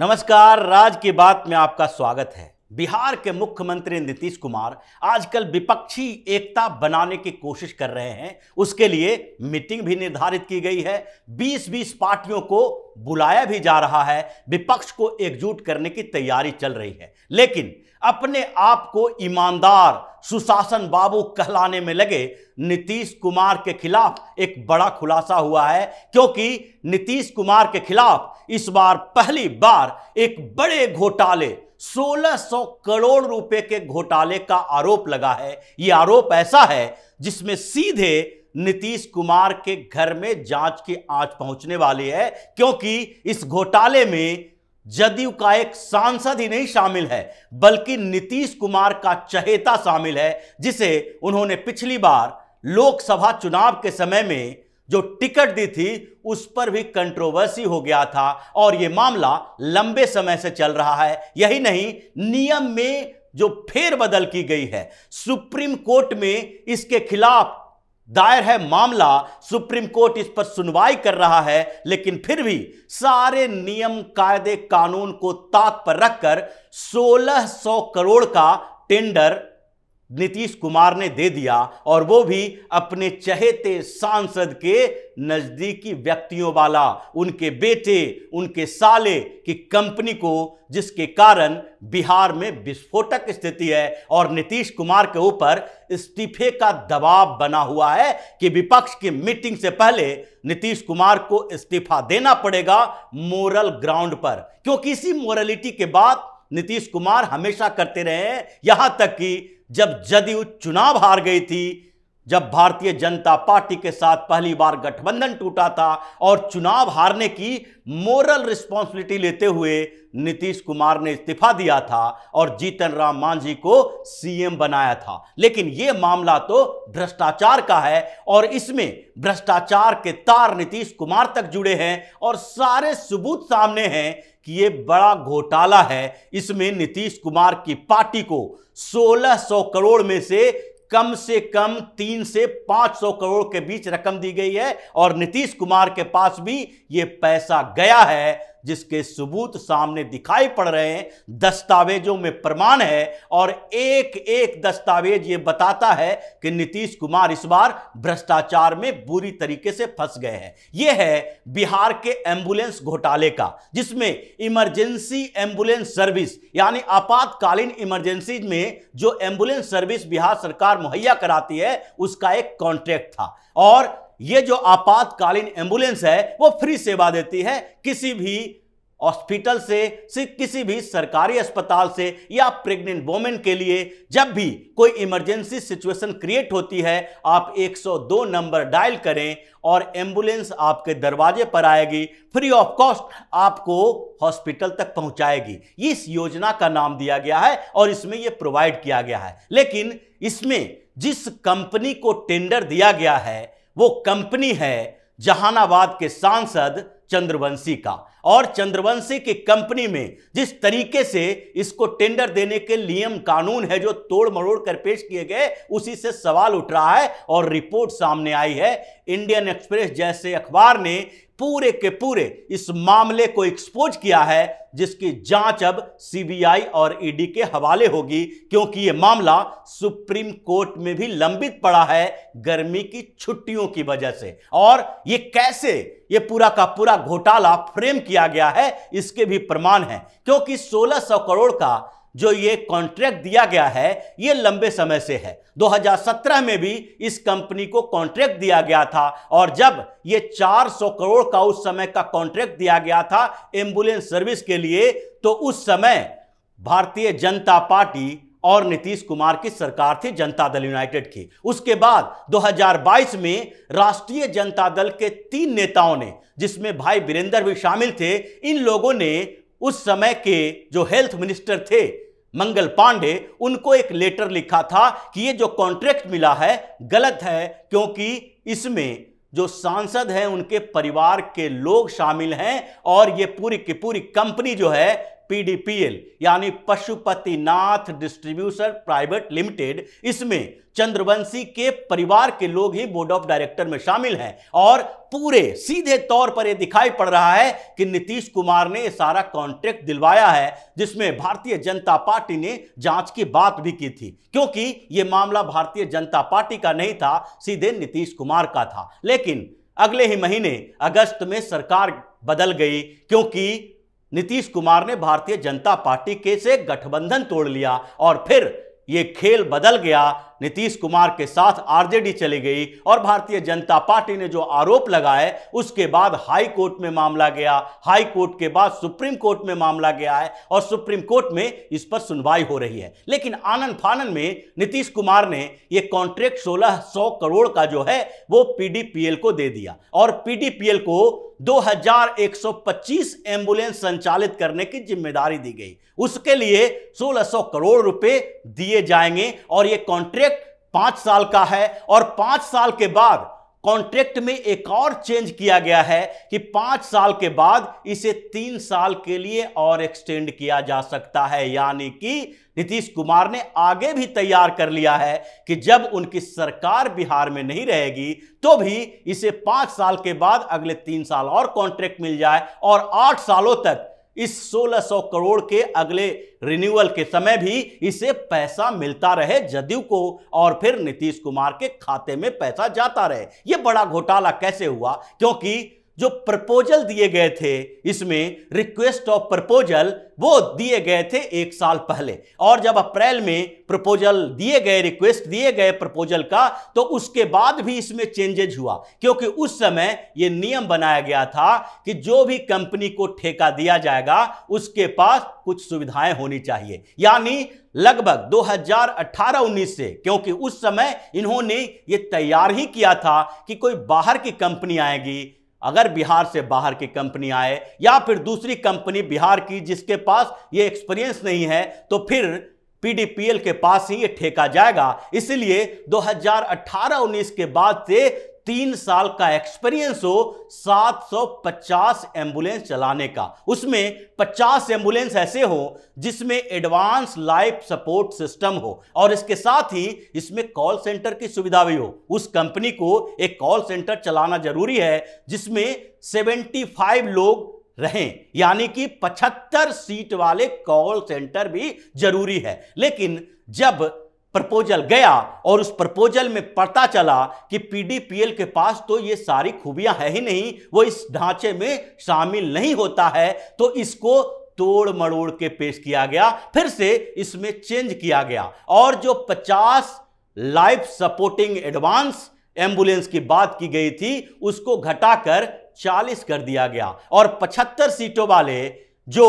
नमस्कार राज की बात में आपका स्वागत है बिहार के मुख्यमंत्री नीतीश कुमार आजकल विपक्षी एकता बनाने की कोशिश कर रहे हैं उसके लिए मीटिंग भी निर्धारित की गई है 20-20 पार्टियों को बुलाया भी जा रहा है विपक्ष को एकजुट करने की तैयारी चल रही है लेकिन अपने आप को ईमानदार सुशासन बाबू कहलाने में लगे नीतीश कुमार के खिलाफ एक बड़ा खुलासा हुआ है क्योंकि नीतीश कुमार के खिलाफ इस बार पहली बार एक बड़े घोटाले 1600 करोड़ रुपए के घोटाले का आरोप लगा है ये आरोप ऐसा है जिसमें सीधे नीतीश कुमार के घर में जांच की आंच पहुंचने वाली है क्योंकि इस घोटाले में जदयू का एक सांसद ही नहीं शामिल है बल्कि नीतीश कुमार का चहेता शामिल है जिसे उन्होंने पिछली बार लोकसभा चुनाव के समय में जो टिकट दी थी उस पर भी कंट्रोवर्सी हो गया था और यह मामला लंबे समय से चल रहा है यही नहीं नियम में जो फेरबदल की गई है सुप्रीम कोर्ट में इसके खिलाफ दायर है मामला सुप्रीम कोर्ट इस पर सुनवाई कर रहा है लेकिन फिर भी सारे नियम कायदे कानून को ताक पर रखकर 1600 करोड़ का टेंडर नीतीश कुमार ने दे दिया और वो भी अपने चहेते सांसद के नज़दीकी व्यक्तियों वाला उनके बेटे उनके साले की कंपनी को जिसके कारण बिहार में विस्फोटक स्थिति है और नीतीश कुमार के ऊपर इस्तीफे का दबाव बना हुआ है कि विपक्ष की मीटिंग से पहले नीतीश कुमार को इस्तीफा देना पड़ेगा मोरल ग्राउंड पर क्योंकि इसी मोरलिटी के बाद नीतीश कुमार हमेशा करते रहे हैं यहां तक कि जब जदयू चुनाव हार गई थी जब भारतीय जनता पार्टी के साथ पहली बार गठबंधन टूटा था और चुनाव हारने की मोरल रिस्पॉन्सिबिलिटी लेते हुए नीतीश कुमार ने इस्तीफा दिया था और जीतन राम मांझी को सीएम बनाया था लेकिन यह मामला तो भ्रष्टाचार का है और इसमें भ्रष्टाचार के तार नीतीश कुमार तक जुड़े हैं और सारे सबूत सामने हैं कि ये बड़ा घोटाला है इसमें नीतीश कुमार की पार्टी को 1600 करोड़ में से कम से कम तीन से पांच सौ करोड़ के बीच रकम दी गई है और नीतीश कुमार के पास भी ये पैसा गया है जिसके सबूत सामने दिखाई पड़ रहे हैं दस्तावेजों में प्रमाण है और एक एक दस्तावेज ये बताता है कि नीतीश कुमार इस बार भ्रष्टाचार में बुरी तरीके से फंस गए हैं ये है बिहार के एम्बुलेंस घोटाले का जिसमें इमरजेंसी एम्बुलेंस सर्विस यानी आपातकालीन इमरजेंसी में जो एम्बुलेंस सर्विस बिहार सरकार मुहैया कराती है उसका एक कॉन्ट्रैक्ट था और ये जो आपातकालीन एम्बुलेंस है वो फ्री सेवा देती है किसी भी हॉस्पिटल से किसी भी सरकारी अस्पताल से या प्रेग्नेंट वोमेन के लिए जब भी कोई इमरजेंसी सिचुएशन क्रिएट होती है आप 102 नंबर डायल करें और एम्बुलेंस आपके दरवाजे पर आएगी फ्री ऑफ कॉस्ट आपको हॉस्पिटल तक पहुंचाएगी इस योजना का नाम दिया गया है और इसमें यह प्रोवाइड किया गया है लेकिन इसमें जिस कंपनी को टेंडर दिया गया है वो कंपनी है जहानाबाद के सांसद चंद्रवंशी का और चंद्रवंशी की कंपनी में जिस तरीके से इसको टेंडर देने के नियम कानून है जो तोड़ मरोड़ कर पेश किए गए उसी से सवाल उठ रहा है और रिपोर्ट सामने आई है इंडियन एक्सप्रेस जैसे अखबार ने पूरे के पूरे इस मामले को एक्सपोज किया है जिसकी जांच अब सीबीआई और ईडी e के हवाले होगी क्योंकि यह मामला सुप्रीम कोर्ट में भी लंबित पड़ा है गर्मी की छुट्टियों की वजह से और यह कैसे ये पूरा का पूरा घोटाला फ्रेम किया गया है इसके भी प्रमाण है क्योंकि 1600 करोड़ का जो ये कॉन्ट्रैक्ट दिया गया है ये लंबे समय से है 2017 में भी इस कंपनी को कॉन्ट्रैक्ट दिया गया था और जब ये 400 करोड़ का उस समय का कॉन्ट्रैक्ट दिया गया था एम्बुलेंस सर्विस के लिए तो उस समय भारतीय जनता पार्टी और नीतीश कुमार की सरकार थी जनता दल यूनाइटेड की उसके बाद 2022 में राष्ट्रीय जनता दल के तीन नेताओं ने जिसमें भाई वीरेंद्र भी शामिल थे इन लोगों ने उस समय के जो हेल्थ मिनिस्टर थे मंगल पांडे उनको एक लेटर लिखा था कि ये जो कॉन्ट्रैक्ट मिला है गलत है क्योंकि इसमें जो सांसद हैं उनके परिवार के लोग शामिल हैं और ये पूरी की पूरी कंपनी जो है पीडीपीएल यानी पशुपतिनाथ डिस्ट्रीब्यूशन प्राइवेट लिमिटेड इसमें चंद्रवंशी के परिवार के लोग ही बोर्ड ऑफ डायरेक्टर में शामिल हैं और पूरे सीधे तौर पर यह दिखाई पड़ रहा है कि नीतीश कुमार ने सारा कॉन्ट्रैक्ट दिलवाया है जिसमें भारतीय जनता पार्टी ने जांच की बात भी की थी क्योंकि यह मामला भारतीय जनता पार्टी का नहीं था सीधे नीतीश कुमार का था लेकिन अगले ही महीने अगस्त में सरकार बदल गई क्योंकि नीतीश कुमार ने भारतीय जनता पार्टी के से गठबंधन तोड़ लिया और फिर ये खेल बदल गया नीतीश कुमार के साथ आरजेडी चली गई और भारतीय जनता पार्टी ने जो आरोप लगाए उसके बाद हाई कोर्ट में मामला गया हाई कोर्ट के बाद सुप्रीम कोर्ट में मामला गया है और सुप्रीम कोर्ट में इस पर सुनवाई हो रही है लेकिन आनंद फानन में नीतीश कुमार ने ये कॉन्ट्रैक्ट सोलह सौ करोड़ का जो है वो पीडीपीएल को दे दिया और पीडीपीएल को 2125 एम्बुलेंस संचालित करने की जिम्मेदारी दी गई उसके लिए 1600 करोड़ रुपए दिए जाएंगे और ये कॉन्ट्रैक्ट पांच साल का है और पांच साल के बाद कॉन्ट्रैक्ट में एक और चेंज किया गया है कि पांच साल के बाद इसे तीन साल के लिए और एक्सटेंड किया जा सकता है यानी कि नीतीश कुमार ने आगे भी तैयार कर लिया है कि जब उनकी सरकार बिहार में नहीं रहेगी तो भी इसे पांच साल के बाद अगले तीन साल और कॉन्ट्रैक्ट मिल जाए और आठ सालों तक इस 1600 करोड़ के अगले रिन्यूअल के समय भी इसे पैसा मिलता रहे जदयू को और फिर नीतीश कुमार के खाते में पैसा जाता रहे यह बड़ा घोटाला कैसे हुआ क्योंकि जो प्रपोजल दिए गए थे इसमें रिक्वेस्ट ऑफ प्रपोजल वो दिए गए थे एक साल पहले और जब अप्रैल में प्रपोजल दिए गए रिक्वेस्ट दिए गए प्रपोजल का तो उसके बाद भी इसमें चेंजेज हुआ क्योंकि उस समय ये नियम बनाया गया था कि जो भी कंपनी को ठेका दिया जाएगा उसके पास कुछ सुविधाएं होनी चाहिए यानी लगभग 2018-19 से क्योंकि उस समय इन्होंने ये तैयार ही किया था कि कोई बाहर की कंपनी आएगी अगर बिहार से बाहर की कंपनी आए या फिर दूसरी कंपनी बिहार की जिसके पास ये एक्सपीरियंस नहीं है तो फिर पीडीपीएल के पास ही ये ठेका जाएगा इसलिए 2018-19 के बाद से तीन साल का एक्सपीरियंस हो 750 एम्बुलेंस चलाने का उसमें 50 एम्बुलेंस ऐसे हो जिसमें एडवांस लाइफ सपोर्ट सिस्टम हो और इसके साथ ही इसमें कॉल सेंटर की सुविधा भी हो उस कंपनी को एक कॉल सेंटर चलाना जरूरी है जिसमें 75 लोग रहें यानी कि 75 सीट वाले कॉल सेंटर भी जरूरी है लेकिन जब प्रपोजल गया और उस प्रपोजल में पता चला कि पीडीपीएल के पास तो ये सारी खूबियां है ही नहीं वो इस ढांचे में शामिल नहीं होता है तो इसको तोड़ मड़ोड़ के पेश किया गया फिर से इसमें चेंज किया गया और जो 50 लाइफ सपोर्टिंग एडवांस एम्बुलेंस की बात की गई थी उसको घटाकर 40 कर दिया गया और 75 सीटों वाले जो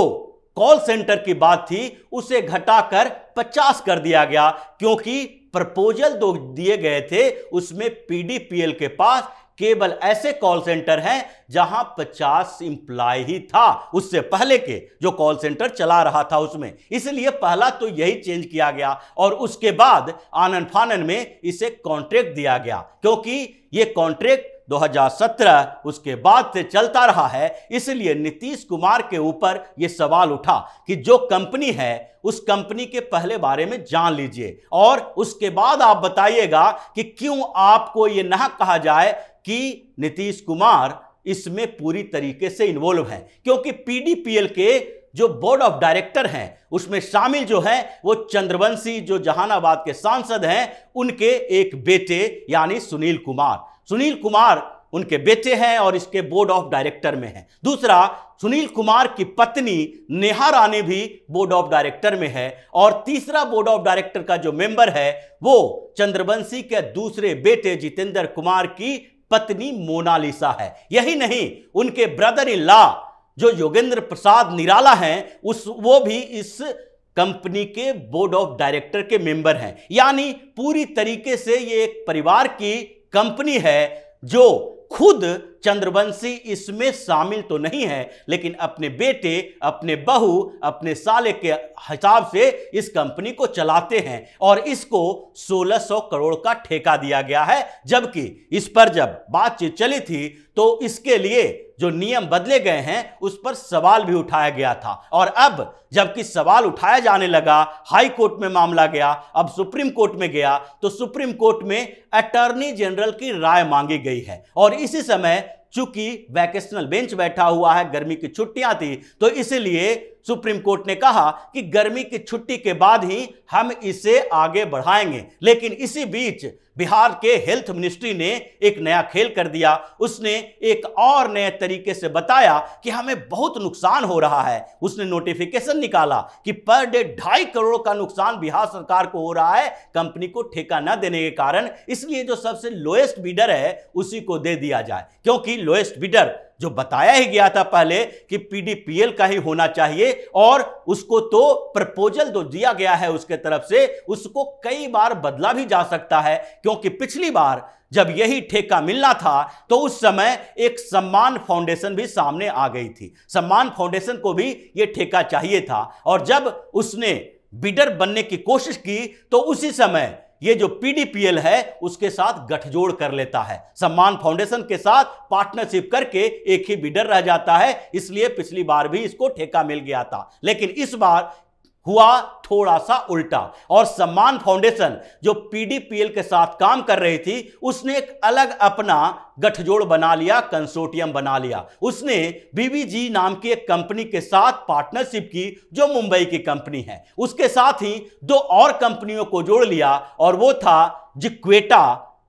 कॉल सेंटर की बात थी उसे घटाकर 50 कर दिया गया क्योंकि प्रपोजल दो दिए गए थे उसमें पीडीपीएल के पास केवल ऐसे कॉल सेंटर हैं जहां 50 इंप्लाय ही था उससे पहले के जो कॉल सेंटर चला रहा था उसमें इसलिए पहला तो यही चेंज किया गया और उसके बाद आनंद फानन में इसे कॉन्ट्रैक्ट दिया गया क्योंकि ये कॉन्ट्रैक्ट 2017 उसके बाद से चलता रहा है इसलिए नीतीश कुमार के ऊपर ये सवाल उठा कि जो कंपनी है उस कंपनी के पहले बारे में जान लीजिए और उसके बाद आप बताइएगा कि क्यों आपको ये ना कहा जाए कि नीतीश कुमार इसमें पूरी तरीके से इन्वॉल्व है क्योंकि पीडीपीएल के जो बोर्ड ऑफ डायरेक्टर हैं उसमें शामिल जो हैं वो चंद्रवंशी जो जहानाबाद के सांसद हैं उनके एक बेटे यानी सुनील कुमार सुनील कुमार उनके बेटे हैं और इसके बोर्ड ऑफ डायरेक्टर में हैं दूसरा सुनील कुमार की पत्नी नेहा रानी भी बोर्ड ऑफ डायरेक्टर में है और तीसरा बोर्ड ऑफ डायरेक्टर का जो मेंबर है वो चंद्रवंशी के दूसरे बेटे जितेंद्र कुमार की पत्नी मोनालिसा है यही नहीं उनके ब्रदर इन लॉ जो योगेंद्र प्रसाद निराला हैं उस वो भी इस कंपनी के बोर्ड ऑफ डायरेक्टर के मेंबर हैं यानी पूरी तरीके से ये एक परिवार की कंपनी है जो खुद चंद्रवंशी इसमें शामिल तो नहीं है लेकिन अपने बेटे अपने बहू अपने साले के हिसाब से इस कंपनी को चलाते हैं और इसको 1600 करोड़ का ठेका दिया गया है जबकि इस पर जब बातचीत चली थी तो इसके लिए जो नियम बदले गए हैं उस पर सवाल भी उठाया गया था और अब जबकि सवाल उठाया जाने लगा हाई कोर्ट में मामला गया अब सुप्रीम कोर्ट में गया तो सुप्रीम कोर्ट में अटॉर्नी जनरल की राय मांगी गई है और इसी समय चूंकि वैकेशनल बेंच बैठा हुआ है गर्मी की छुट्टियां थी तो इसलिए सुप्रीम कोर्ट ने कहा कि गर्मी की छुट्टी के बाद ही हम इसे आगे बढ़ाएंगे लेकिन इसी बीच बिहार के हेल्थ मिनिस्ट्री ने एक नया खेल कर दिया उसने एक और नए तरीके से बताया कि हमें बहुत नुकसान हो रहा है उसने नोटिफिकेशन निकाला कि पर डे ढाई करोड़ का नुकसान बिहार सरकार को हो रहा है कंपनी को ठेका न देने के कारण इसलिए जो सबसे लोएस्ट बिडर है उसी को दे दिया जाए क्योंकि लोएस्ट बिडर जो बताया ही गया था पहले कि पीडीपीएल का ही होना चाहिए और उसको तो प्रपोजल तो दिया गया है उसके तरफ से उसको कई बार बदला भी जा सकता है क्योंकि पिछली बार जब यही ठेका मिलना था तो उस समय एक सम्मान फाउंडेशन भी सामने आ गई थी सम्मान फाउंडेशन को भी ये ठेका चाहिए था और जब उसने बिडर बनने की कोशिश की तो उसी समय ये जो पीडीपीएल है उसके साथ गठजोड़ कर लेता है सम्मान फाउंडेशन के साथ पार्टनरशिप करके एक ही बिडर रह जाता है इसलिए पिछली बार भी इसको ठेका मिल गया था लेकिन इस बार हुआ थोड़ा सा उल्टा और सम्मान फाउंडेशन जो पीडीपीएल के साथ काम कर रही थी उसने एक अलग अपना गठजोड़ बना लिया कंसोर्टियम बना लिया उसने बीबीजी नाम की एक कंपनी के साथ पार्टनरशिप की जो मुंबई की कंपनी है उसके साथ ही दो और कंपनियों को जोड़ लिया और वो था जिक्वेटा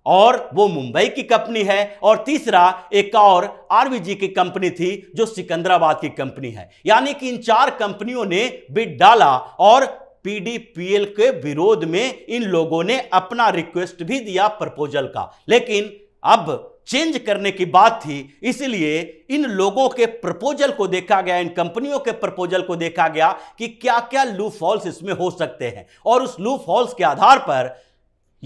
और वो मुंबई की कंपनी है और तीसरा एक और आरवीजी की कंपनी थी जो सिकंदराबाद की कंपनी है यानी कि इन चार कंपनियों ने बिड डाला और पीडीपीएल के विरोध में इन लोगों ने अपना रिक्वेस्ट भी दिया प्रपोजल का लेकिन अब चेंज करने की बात थी इसलिए इन लोगों के प्रपोजल को देखा गया इन कंपनियों के प्रपोजल को देखा गया कि क्या क्या लू फॉल्स इसमें हो सकते हैं और उस लू फॉल्स के आधार पर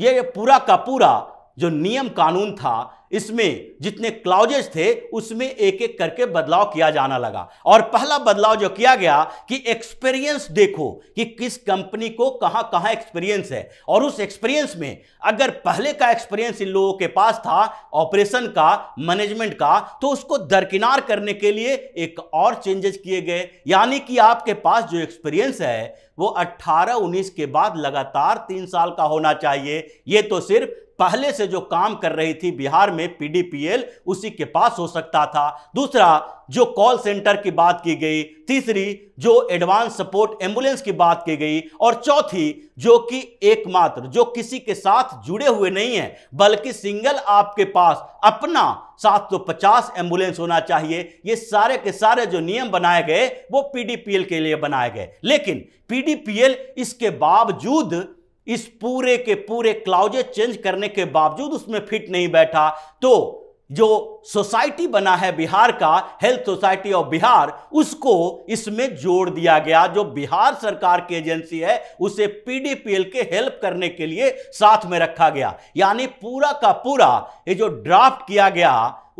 यह पूरा का पूरा जो नियम कानून था इसमें जितने क्लाउजेस थे उसमें एक एक करके बदलाव किया जाना लगा और पहला बदलाव जो किया गया कि एक्सपीरियंस देखो कि किस कंपनी को कहां कहां एक्सपीरियंस है और उस एक्सपीरियंस में अगर पहले का एक्सपीरियंस इन लोगों के पास था ऑपरेशन का मैनेजमेंट का तो उसको दरकिनार करने के लिए एक और चेंजेस किए गए यानी कि आपके पास जो एक्सपीरियंस है वो 18 19 के बाद लगातार तीन साल का होना चाहिए ये तो सिर्फ पहले से जो काम कर रही थी बिहार में पीडीपीएल उसी के पास हो सकता था दूसरा जो कॉल सेंटर की बात की गई तीसरी जो एडवांस सपोर्ट एम्बुलेंस की बात की गई और चौथी जो कि एकमात्र जो किसी के साथ जुड़े हुए नहीं है बल्कि सिंगल आपके पास अपना 750 एम्बुलेंस होना चाहिए ये सारे के सारे जो नियम बनाए गए वो पीडीपीएल के लिए बनाए गए लेकिन पीडीपीएल इसके बावजूद इस पूरे के पूरे क्लाउजे चेंज करने के बावजूद उसमें फिट नहीं बैठा तो जो सोसाइटी बना है बिहार का हेल्थ सोसाइटी ऑफ बिहार उसको इसमें जोड़ दिया गया जो बिहार सरकार की एजेंसी है उसे पीडीपीएल के हेल्प करने के लिए साथ में रखा गया यानी पूरा का पूरा ये जो ड्राफ्ट किया गया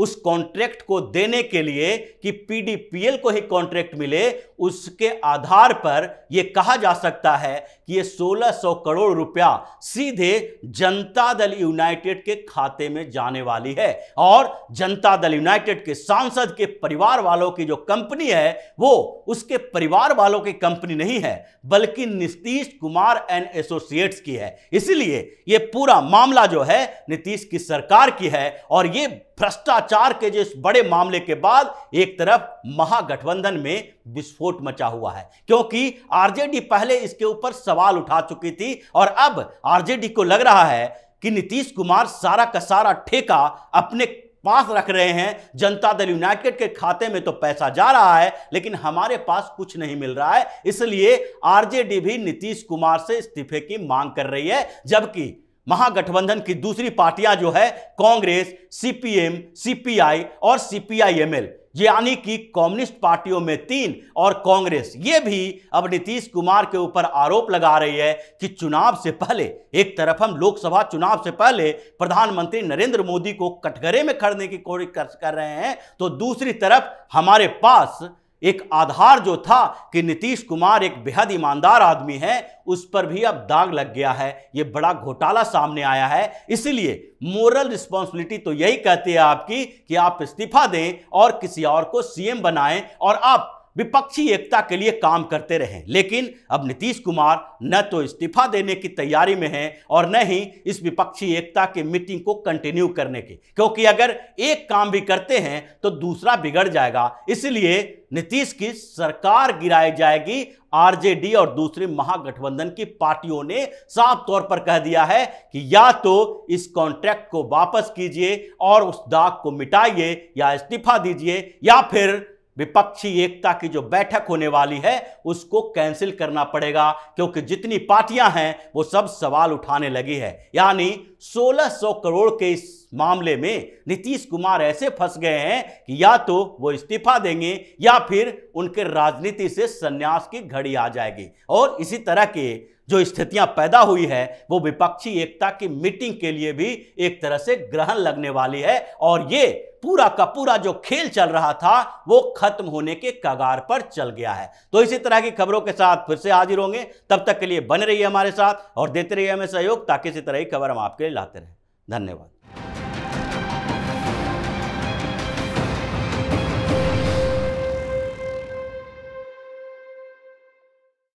उस कॉन्ट्रैक्ट को देने के लिए कि पीडीपीएल को ही कॉन्ट्रैक्ट मिले उसके आधार पर यह कहा जा सकता है कि ये 1600 करोड़ रुपया सीधे जनता दल यूनाइटेड के खाते में जाने वाली है और जनता दल यूनाइटेड के सांसद के परिवार वालों की जो कंपनी है वो उसके परिवार वालों की कंपनी नहीं है बल्कि नीतीश कुमार एंड एसोसिएट्स की है इसीलिए ये पूरा मामला जो है नीतीश की सरकार की है और ये भ्रष्टाचार के जो इस बड़े मामले के बाद एक तरफ महागठबंधन में विस्फोट मचा हुआ है क्योंकि आरजेडी पहले इसके ऊपर सवाल सवाल उठा चुकी थी और अब आरजेडी को लग रहा है कि नीतीश कुमार सारा का सारा ठेका अपने पास रख रहे हैं जनता दल यूनाइटेड के खाते में तो पैसा जा रहा है लेकिन हमारे पास कुछ नहीं मिल रहा है इसलिए आरजेडी भी नीतीश कुमार से इस्तीफे की मांग कर रही है जबकि महागठबंधन की दूसरी पार्टियां जो है कांग्रेस सीपीएम सीपीआई और सीपीआईएमएल यानी कि कम्युनिस्ट पार्टियों में तीन और कांग्रेस ये भी अब नीतीश कुमार के ऊपर आरोप लगा रही है कि चुनाव से पहले एक तरफ हम लोकसभा चुनाव से पहले प्रधानमंत्री नरेंद्र मोदी को कटघरे में खड़ने की कोशिश कर रहे हैं तो दूसरी तरफ हमारे पास एक आधार जो था कि नीतीश कुमार एक बेहद ईमानदार आदमी है उस पर भी अब दाग लग गया है ये बड़ा घोटाला सामने आया है इसलिए मोरल रिस्पॉन्सिबिलिटी तो यही कहती है आपकी कि आप इस्तीफा दें और किसी और को सीएम बनाएं और आप विपक्षी एकता के लिए काम करते रहे लेकिन अब नीतीश कुमार न तो इस्तीफा देने की तैयारी में हैं और न ही इस विपक्षी एकता की मीटिंग को कंटिन्यू करने की क्योंकि अगर एक काम भी करते हैं तो दूसरा बिगड़ जाएगा इसलिए नीतीश की सरकार गिराई जाएगी आरजेडी और दूसरे महागठबंधन की पार्टियों ने साफ तौर पर कह दिया है कि या तो इस कॉन्ट्रैक्ट को वापस कीजिए और उस दाग को मिटाइए या इस्तीफा दीजिए या फिर विपक्षी एकता की जो बैठक होने वाली है उसको कैंसिल करना पड़ेगा क्योंकि जितनी पार्टियां हैं वो सब सवाल उठाने लगी है यानी 1600 करोड़ के इस मामले में नीतीश कुमार ऐसे फंस गए हैं कि या तो वो इस्तीफा देंगे या फिर उनके राजनीति से संन्यास की घड़ी आ जाएगी और इसी तरह के जो स्थितियां पैदा हुई है वो विपक्षी एकता की मीटिंग के लिए भी एक तरह से ग्रहण लगने वाली है और ये पूरा का पूरा जो खेल चल रहा था वो खत्म होने के कगार पर चल गया है तो इसी तरह की खबरों के साथ फिर से हाजिर होंगे तब तक के लिए बने रहिए हमारे साथ और देते रहिए हमें सहयोग ताकि इसी तरह की खबर हम आपके लिए लाते रहें धन्यवाद